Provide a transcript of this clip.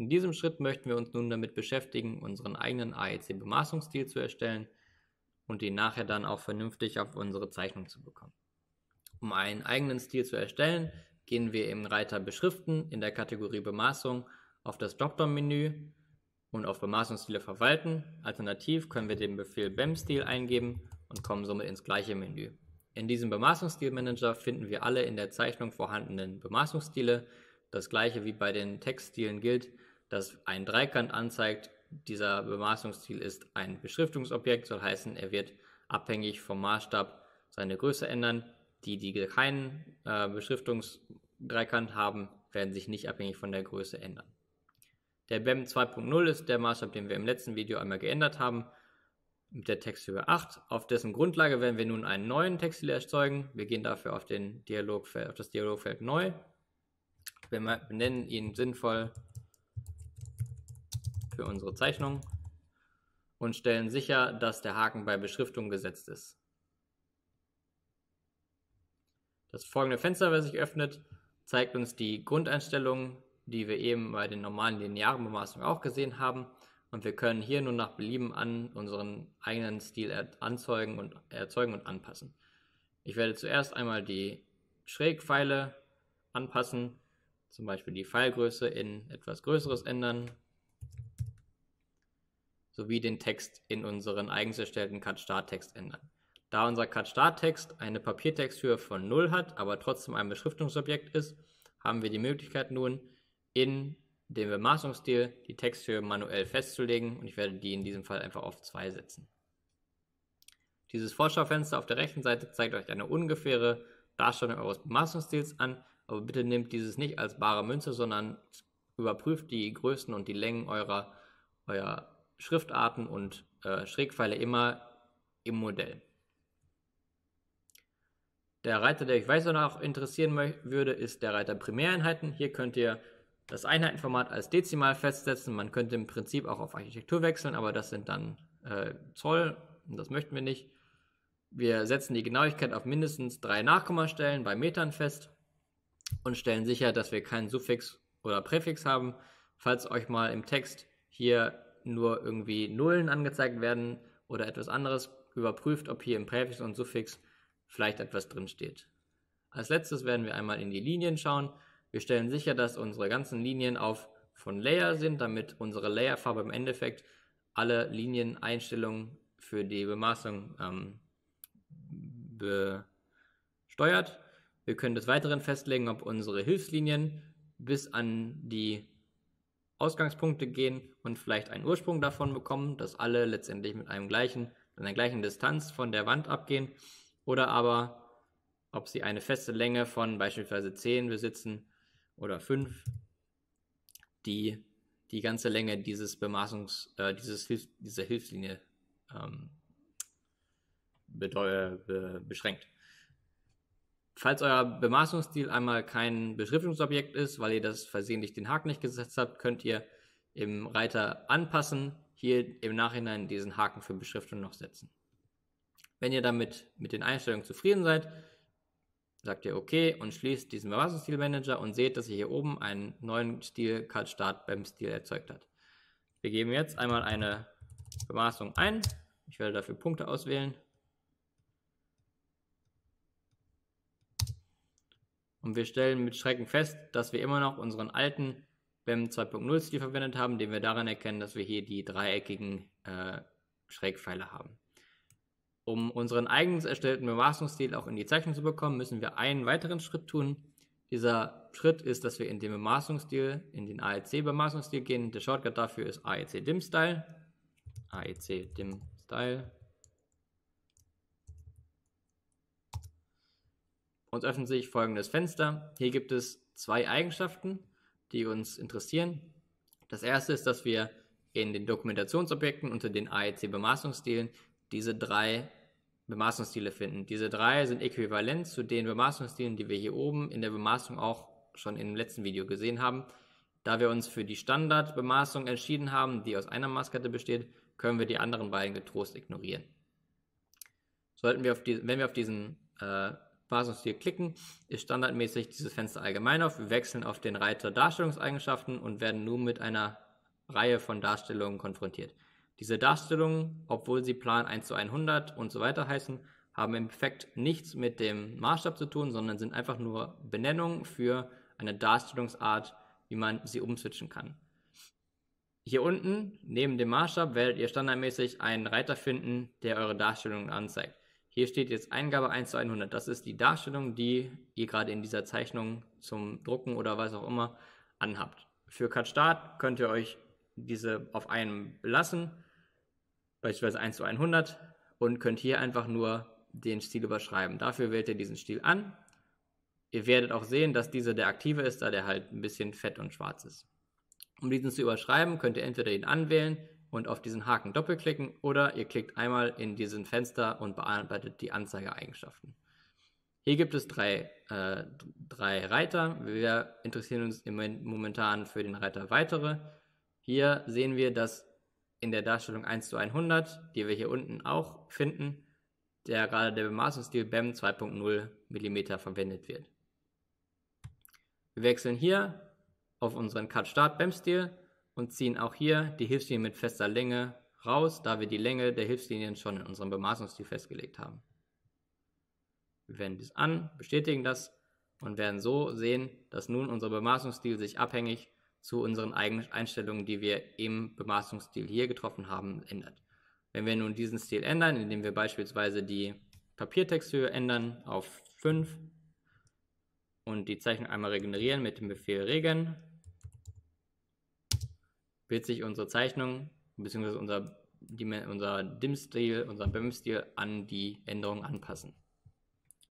In diesem Schritt möchten wir uns nun damit beschäftigen, unseren eigenen AEC-Bemaßungsstil zu erstellen und ihn nachher dann auch vernünftig auf unsere Zeichnung zu bekommen. Um einen eigenen Stil zu erstellen, gehen wir im Reiter Beschriften in der Kategorie Bemaßung auf das Dropdown-Menü und auf Bemaßungsstile verwalten. Alternativ können wir den Befehl BEM-Stil eingeben und kommen somit ins gleiche Menü. In diesem Bemaßungsstilmanager finden wir alle in der Zeichnung vorhandenen Bemaßungsstile. Das gleiche wie bei den Textstilen gilt, das einen Dreikant anzeigt. Dieser Bemaßungsstil ist ein Beschriftungsobjekt, soll heißen, er wird abhängig vom Maßstab seine Größe ändern. Die, die keinen äh, Beschriftungsdreikant haben, werden sich nicht abhängig von der Größe ändern. Der BEM 2.0 ist der Maßstab, den wir im letzten Video einmal geändert haben, mit der Texthöhe 8. Auf dessen Grundlage werden wir nun einen neuen Textil erzeugen. Wir gehen dafür auf, den Dialogfeld, auf das Dialogfeld neu. Wir benennen ihn sinnvoll für unsere Zeichnung und stellen sicher, dass der Haken bei Beschriftung gesetzt ist. Das folgende Fenster, was sich öffnet, zeigt uns die Grundeinstellungen, die wir eben bei den normalen linearen Bemaßungen auch gesehen haben. Und wir können hier nun nach Belieben an unseren eigenen Stil anzeugen und erzeugen und anpassen. Ich werde zuerst einmal die Schrägpfeile anpassen, zum Beispiel die Pfeilgröße in etwas Größeres ändern sowie den Text in unseren eigens erstellten Cut-Start-Text ändern. Da unser Cut-Start-Text eine Papiertexthöhe von 0 hat, aber trotzdem ein Beschriftungsobjekt ist, haben wir die Möglichkeit nun in dem Bemaßungsstil die Texthöhe manuell festzulegen und ich werde die in diesem Fall einfach auf 2 setzen. Dieses Vorschaufenster auf der rechten Seite zeigt euch eine ungefähre Darstellung eures Bemaßungsstils an, aber bitte nehmt dieses nicht als bare Münze, sondern überprüft die Größen und die Längen eurer, euer Schriftarten und äh, Schrägpfeile immer im Modell. Der Reiter, der euch weiter noch interessieren würde, ist der Reiter Primäreinheiten. Hier könnt ihr das Einheitenformat als dezimal festsetzen. Man könnte im Prinzip auch auf Architektur wechseln, aber das sind dann äh, Zoll und das möchten wir nicht. Wir setzen die Genauigkeit auf mindestens drei Nachkommastellen bei Metern fest und stellen sicher, dass wir keinen Suffix oder Präfix haben. Falls euch mal im Text hier nur irgendwie Nullen angezeigt werden oder etwas anderes, überprüft, ob hier im Präfix und Suffix vielleicht etwas drin steht. Als letztes werden wir einmal in die Linien schauen. Wir stellen sicher, dass unsere ganzen Linien auf von Layer sind, damit unsere Layerfarbe im Endeffekt alle Linieneinstellungen für die Bemaßung ähm, besteuert. Wir können des Weiteren festlegen, ob unsere Hilfslinien bis an die Ausgangspunkte gehen und vielleicht einen Ursprung davon bekommen, dass alle letztendlich mit einem gleichen, mit einer gleichen Distanz von der Wand abgehen, oder aber ob sie eine feste Länge von beispielsweise 10 besitzen oder 5, die die ganze Länge dieses Bemaßungs, äh, dieses Hilf, dieser Hilfslinie ähm, be beschränkt. Falls euer Bemaßungsstil einmal kein Beschriftungsobjekt ist, weil ihr das versehentlich den Haken nicht gesetzt habt, könnt ihr im Reiter anpassen, hier im Nachhinein diesen Haken für Beschriftung noch setzen. Wenn ihr damit mit den Einstellungen zufrieden seid, sagt ihr OK und schließt diesen Beweisungsstilmanager und seht, dass ihr hier oben einen neuen Stil Cut Start beim Stil erzeugt hat. Wir geben jetzt einmal eine Bemaßung ein. Ich werde dafür Punkte auswählen. und wir stellen mit Schrecken fest, dass wir immer noch unseren alten BEM 2.0 Stil verwendet haben, den wir daran erkennen, dass wir hier die dreieckigen äh, Schrägpfeile haben. Um unseren eigens erstellten Bemaßungsstil auch in die Zeichnung zu bekommen, müssen wir einen weiteren Schritt tun. Dieser Schritt ist, dass wir in den Bemaßungsstil, in den AEC-Bemaßungsstil gehen. Der Shortcut dafür ist AEC Dim Style. AEC Dim Style. Uns öffnet sich folgendes Fenster. Hier gibt es zwei Eigenschaften, die uns interessieren. Das erste ist, dass wir in den Dokumentationsobjekten unter den AEC-Bemaßungsstilen diese drei Bemaßungsstile finden. Diese drei sind äquivalent zu den Bemaßungsstilen, die wir hier oben in der Bemaßung auch schon im letzten Video gesehen haben. Da wir uns für die Standardbemaßung entschieden haben, die aus einer Maßkette besteht, können wir die anderen beiden getrost ignorieren. Sollten wir auf die, wenn wir auf diesen äh, Parsons-Stil klicken, ist standardmäßig dieses Fenster allgemein auf. Wir wechseln auf den Reiter Darstellungseigenschaften und werden nun mit einer Reihe von Darstellungen konfrontiert. Diese Darstellungen, obwohl sie Plan 1 zu 100 und so weiter heißen, haben im Effekt nichts mit dem Maßstab zu tun, sondern sind einfach nur Benennungen für eine Darstellungsart, wie man sie umswitchen kann. Hier unten, neben dem Maßstab, werdet ihr standardmäßig einen Reiter finden, der eure Darstellungen anzeigt. Hier steht jetzt Eingabe 1 zu 100. Das ist die Darstellung, die ihr gerade in dieser Zeichnung zum Drucken oder was auch immer anhabt. Für Cut Start könnt ihr euch diese auf einem lassen, beispielsweise 1 zu 100 und könnt hier einfach nur den Stil überschreiben. Dafür wählt ihr diesen Stil an. Ihr werdet auch sehen, dass dieser der aktive ist, da der halt ein bisschen fett und schwarz ist. Um diesen zu überschreiben, könnt ihr entweder ihn anwählen, und auf diesen Haken doppelklicken oder ihr klickt einmal in diesen Fenster und bearbeitet die Anzeigeeigenschaften. Hier gibt es drei, äh, drei Reiter. Wir interessieren uns im momentan für den Reiter weitere. Hier sehen wir, dass in der Darstellung 1 zu 100, die wir hier unten auch finden, der gerade der Bemaßungsstil BEM 2.0 mm verwendet wird. Wir wechseln hier auf unseren Cut Start BEM Stil und ziehen auch hier die Hilfslinien mit fester Länge raus, da wir die Länge der Hilfslinien schon in unserem Bemaßungsstil festgelegt haben. Wir wenden dies an, bestätigen das und werden so sehen, dass nun unser Bemaßungsstil sich abhängig zu unseren eigenen Einstellungen, die wir im Bemaßungsstil hier getroffen haben, ändert. Wenn wir nun diesen Stil ändern, indem wir beispielsweise die Papiertexthöhe ändern auf 5 und die Zeichnung einmal regenerieren mit dem Befehl regen, wird sich unsere Zeichnung bzw. unser, die, unser DIM-Stil, unser BIM-Stil an die Änderungen anpassen.